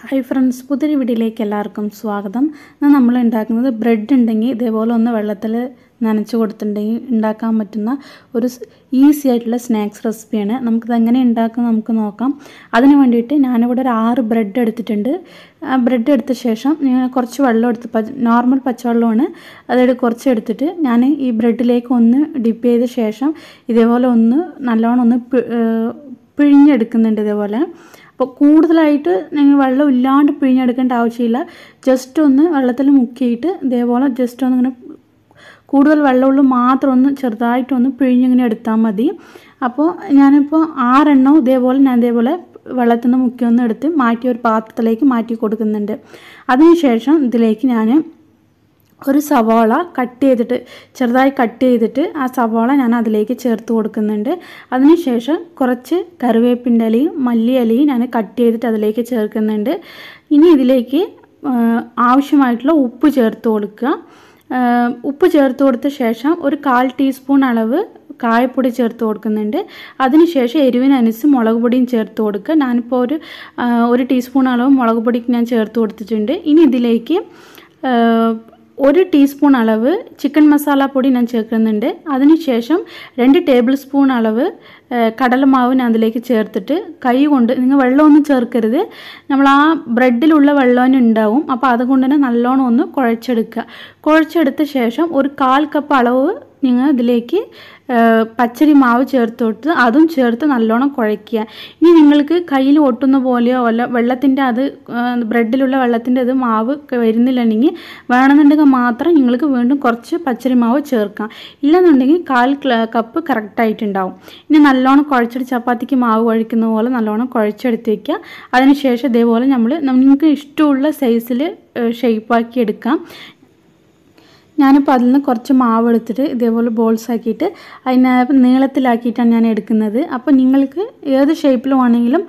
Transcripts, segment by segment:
hi friends പുതിയൊരു വീഡിയോയിലേക്ക് എല്ലാവർക്കും സ്വാഗതം ഇന്ന് നമ്മൾ ഉണ്ടാക്കുന്നത് ബ്രെഡ് ഉണ്ടെങ്കിൽ ഇതേപോലെ ഒന്ന് വെള്ളത്തിൽ നനച്ച് കൊടുത്തിട്ടുണ്ടെങ്കിൽ ഉണ്ടാക്കാൻ പറ്റുന്ന ഒരു ഈസി ആയിട്ടുള്ള സ്നാക്സ് റെസിപ്പിയാണ് എങ്ങനെ ഉണ്ടാക്കുക നമുക്ക് നോക്കാം അതിന് വേണ്ടിയിട്ട് ഞാനിവിടെ ഒരു ആറ് ബ്രെഡ് എടുത്തിട്ടുണ്ട് ആ ബ്രെഡ് എടുത്ത ശേഷം ഞാൻ കുറച്ച് വെള്ളം എടുത്ത് പച്ച നോർമൽ പച്ചവെള്ളമാണ് അതായത് കുറച്ച് എടുത്തിട്ട് ഞാൻ ഈ ബ്രെഡിലേക്ക് ഒന്ന് ഡിപ്പ് ചെയ്ത ശേഷം ഇതേപോലെ ഒന്ന് നല്ലോണം ഒന്ന് പിഴിഞ്ഞെടുക്കുന്നുണ്ട് ഇതേപോലെ അപ്പോൾ കൂടുതലായിട്ട് നിങ്ങൾ വെള്ളം ഇല്ലാണ്ട് പിഴിഞ്ഞെടുക്കേണ്ട ആവശ്യമില്ല ജസ്റ്റ് ഒന്ന് വെള്ളത്തിൽ മുക്കിയിട്ട് ഇതേപോലെ ജസ്റ്റ് ഒന്ന് ഇങ്ങനെ കൂടുതൽ വെള്ളമുള്ളൂ മാത്രം ഒന്ന് ചെറുതായിട്ടൊന്ന് പിഴിഞ്ഞിങ്ങനെ എടുത്താൽ മതി അപ്പോൾ ഞാനിപ്പോൾ ആറെണ്ണവും ഇതേപോലെ ഞാൻ ഇതേപോലെ വെള്ളത്തിൽ നിന്ന് മുക്കിയൊന്ന് എടുത്ത് മാറ്റി ഒരു പാത്രത്തിലേക്ക് മാറ്റി കൊടുക്കുന്നുണ്ട് അതിനുശേഷം ഇതിലേക്ക് ഞാൻ ഒരു സവാള കട്ട് ചെയ്തിട്ട് ചെറുതായി കട്ട് ചെയ്തിട്ട് ആ സവാള ഞാൻ അതിലേക്ക് ചേർത്ത് കൊടുക്കുന്നുണ്ട് അതിനുശേഷം കുറച്ച് കറിവേപ്പിൻ്റെ ഇലയും മല്ലി ഇലയും ഞാൻ കട്ട് ചെയ്തിട്ട് അതിലേക്ക് ചേർക്കുന്നുണ്ട് ഇനി ഇതിലേക്ക് ആവശ്യമായിട്ടുള്ള ഉപ്പ് ചേർത്ത് കൊടുക്കുക ഉപ്പ് ചേർത്ത് കൊടുത്ത ശേഷം ഒരു കാൽ ടീസ്പൂൺ അളവ് കായപ്പൊടി ചേർത്ത് കൊടുക്കുന്നുണ്ട് അതിനുശേഷം എരിവിനനുസരിച്ച് മുളക് പൊടിയും ചേർത്ത് കൊടുക്കുക ഞാനിപ്പോൾ ഒരു ഒരു ടീസ്പൂൺ അളവ് മുളക് പൊടിക്ക് ഞാൻ ചേർത്ത് കൊടുത്തിട്ടുണ്ട് ഇനി ഇതിലേക്ക് ഒരു ടീസ്പൂൺ അളവ് ചിക്കൻ മസാല പൊടി ഞാൻ ചേർക്കുന്നുണ്ട് അതിനുശേഷം രണ്ട് ടേബിൾ സ്പൂൺ അളവ് കടലമാവ് ഞാൻ അതിലേക്ക് ചേർത്തിട്ട് കൈ കൊണ്ട് നിങ്ങൾ വെള്ളമൊന്നും ചേർക്കരുത് നമ്മൾ ആ ബ്രെഡിലുള്ള വെള്ളം ഉണ്ടാവും അപ്പോൾ അതുകൊണ്ട് തന്നെ നല്ലോണം ഒന്ന് കുഴച്ചെടുക്കുക കുഴച്ചെടുത്ത ശേഷം ഒരു കാൽ കപ്പ് അളവ് നിങ്ങൾ അതിലേക്ക് പച്ചരി മാവ് ചേർത്ത് കൊടുത്ത് അതും ചേർത്ത് നല്ലോണം കുഴയ്ക്കുക ഇനി നിങ്ങൾക്ക് കയ്യിൽ ഒട്ടുന്ന പോലെയോ അല്ല വെള്ളത്തിൻ്റെ അത് ബ്രെഡിലുള്ള വെള്ളത്തിൻ്റെ അത് മാവ് വരുന്നില്ലെങ്കിൽ വേണമെന്നുണ്ടെങ്കിൽ മാത്രം നിങ്ങൾക്ക് വീണ്ടും കുറച്ച് പച്ചരി മാവ് ചേർക്കാം ഇല്ലെന്നുണ്ടെങ്കിൽ കാൽ കപ്പ് കറക്റ്റായിട്ടുണ്ടാവും ഇനി നല്ലോണം കുഴച്ചെടുത്ത് ചപ്പാത്തിക്ക് മാവ് കുഴക്കുന്ന പോലെ നല്ലോണം കുഴച്ചെടുത്ത് വയ്ക്കുക അതിനുശേഷം ഇതേപോലെ നമ്മൾ നിങ്ങൾക്ക് ഇഷ്ടമുള്ള സൈസിൽ ഷേപ്പാക്കി എടുക്കാം ഞാനിപ്പോൾ അതിൽ നിന്ന് കുറച്ച് മാവ് എടുത്തിട്ട് ഇതേപോലെ ബോൾസ് ആക്കിയിട്ട് അതിനെ നീളത്തിലാക്കിയിട്ടാണ് ഞാൻ എടുക്കുന്നത് അപ്പോൾ നിങ്ങൾക്ക് ഏത് ഷേപ്പിലും ആണെങ്കിലും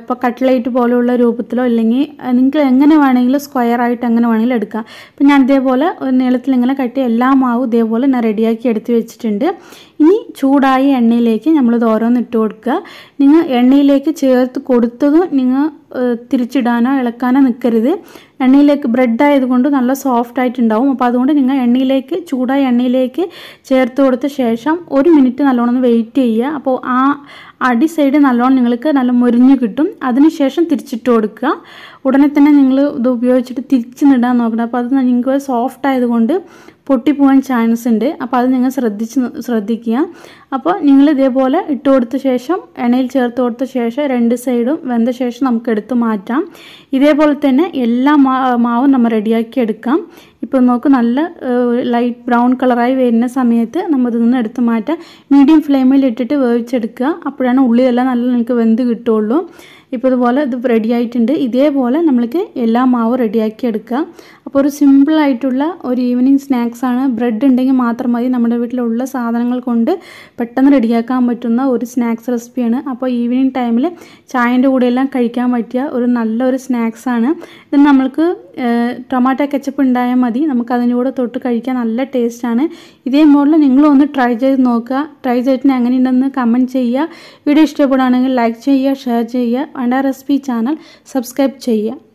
ഇപ്പോൾ കട്ട്ലൈറ്റ് പോലെയുള്ള രൂപത്തിലോ അല്ലെങ്കിൽ നിങ്ങൾക്ക് എങ്ങനെ വേണമെങ്കിലും സ്ക്വയർ ആയിട്ട് എങ്ങനെ വേണമെങ്കിലും എടുക്കാം ഇപ്പം ഞാൻ ഇതേപോലെ ഒരു നീളത്തിൽ ഇങ്ങനെ കട്ടി എല്ലാ മാവും ഇതേപോലെ ഞാൻ റെഡിയാക്കി എടുത്ത് വെച്ചിട്ടുണ്ട് ഇനി ചൂടായ എണ്ണയിലേക്ക് നമ്മളിത് ഓരോന്നിട്ട് ഇട്ട് കൊടുക്കുക നിങ്ങൾ എണ്ണയിലേക്ക് ചേർത്ത് കൊടുത്തതും നിങ്ങൾ തിരിച്ചിടാനോ ഇളക്കാനോ നിൽക്കരുത് എണ്ണയിലേക്ക് ബ്രെഡ് ആയതുകൊണ്ട് നല്ല സോഫ്റ്റ് ആയിട്ടുണ്ടാവും അപ്പോൾ അതുകൊണ്ട് നിങ്ങൾ എണ്ണയിലേക്ക് ചൂടായ എണ്ണയിലേക്ക് ചേർത്ത് കൊടുത്ത ശേഷം ഒരു മിനിറ്റ് നല്ലോണം വെയിറ്റ് ചെയ്യുക അപ്പോൾ ആ അടി സൈഡ് നല്ലോണം നിങ്ങൾക്ക് നല്ല മുരിഞ്ഞ് കിട്ടും അതിനുശേഷം തിരിച്ചിട്ട് കൊടുക്കുക ഉടനെ തന്നെ നിങ്ങൾ ഇത് ഉപയോഗിച്ചിട്ട് തിരിച്ച് നിടാൻ നോക്കണം അപ്പോൾ അത് നിങ്ങൾക്ക് സോഫ്റ്റ് ആയതുകൊണ്ട് പൊട്ടിപ്പോവാൻ ചാൻസ് ഉണ്ട് അപ്പോൾ അത് നിങ്ങൾ ശ്രദ്ധിച്ച് ശ്രദ്ധിക്കുക അപ്പോൾ നിങ്ങൾ ഇതേപോലെ ഇട്ട് കൊടുത്ത ശേഷം എണ്ണയിൽ ചേർത്ത് കൊടുത്ത ശേഷം രണ്ട് സൈഡും വെന്ത ശേഷം നമുക്ക് എടുത്ത് മാറ്റാം ഇതേപോലെ തന്നെ എല്ലാ മാവും നമ്മൾ റെഡിയാക്കി എടുക്കാം ഇപ്പോൾ നോക്ക് നല്ല ലൈറ്റ് ബ്രൗൺ കളറായി വരുന്ന സമയത്ത് നമ്മൾ ഇതിൽ നിന്ന് എടുത്ത് മാറ്റാം മീഡിയം ഫ്ലെയിമിൽ ഇട്ടിട്ട് വേവിച്ചെടുക്കുക അപ്പോഴാണ് ഉള്ളിയെല്ലാം നല്ല നിങ്ങൾക്ക് വെന്ത് കിട്ടുള്ളൂ ഇപ്പോൾ ഇതുപോലെ ഇത് റെഡി ആയിട്ടുണ്ട് ഇതേപോലെ നമ്മൾക്ക് എല്ലാ മാവും റെഡിയാക്കി എടുക്കുക അപ്പോൾ ഒരു സിമ്പിളായിട്ടുള്ള ഒരു ഈവനിങ് സ്നാക്സാണ് ബ്രെഡ് ഉണ്ടെങ്കിൽ മാത്രം മതി നമ്മുടെ വീട്ടിലുള്ള സാധനങ്ങൾ കൊണ്ട് പെട്ടെന്ന് റെഡിയാക്കാൻ പറ്റുന്ന ഒരു സ്നാക്സ് റെസിപ്പിയാണ് അപ്പോൾ ഈവനിങ് ടൈമിൽ ചായൻ്റെ കൂടെയെല്ലാം കഴിക്കാൻ പറ്റിയ ഒരു നല്ലൊരു സ്നാക്സാണ് ഇത് നമ്മൾക്ക് ടൊമാറ്റോ കെച്ചപ്പ് ഉണ്ടായാൽ മതി നമുക്ക് കൂടെ തൊട്ട് കഴിക്കാൻ നല്ല ടേസ്റ്റാണ് ഇതേ മോഡൽ നിങ്ങളും ഒന്ന് ട്രൈ ചെയ്ത് നോക്കുക ട്രൈ ചെയ്തിട്ട് എങ്ങനെയുണ്ടെന്ന് കമൻറ്റ് ചെയ്യുക വീഡിയോ ഇഷ്ടപ്പെടുകയാണെങ്കിൽ ലൈക്ക് ചെയ്യുക ഷെയർ ചെയ്യുക വേണ്ട റെസിപ്പി ചാനൽ സബ്സ്ക്രൈബ് ചെയ്യുക